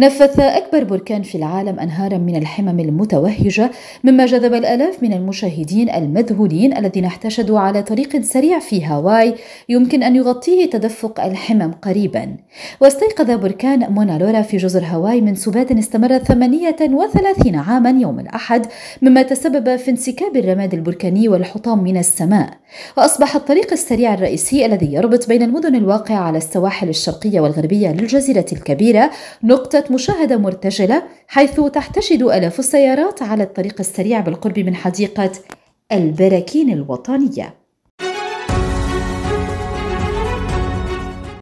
نفث أكبر بركان في العالم أنهارا من الحمم المتوهجة مما جذب الآلاف من المشاهدين المذهولين الذين احتشدوا على طريق سريع في هاواي يمكن أن يغطيه تدفق الحمم قريبا واستيقظ بركان مونالورا في جزر هاواي من سبات استمر 38 عاما يوم الأحد مما تسبب في انسكاب الرماد البركاني والحطام من السماء وأصبح الطريق السريع الرئيسي الذي يربط بين المدن الواقعة على السواحل الشرقية والغربية للجزيرة الكبيرة نقطة مشاهدة مرتجلة حيث تحتشد آلاف السيارات على الطريق السريع بالقرب من حديقة البراكين الوطنية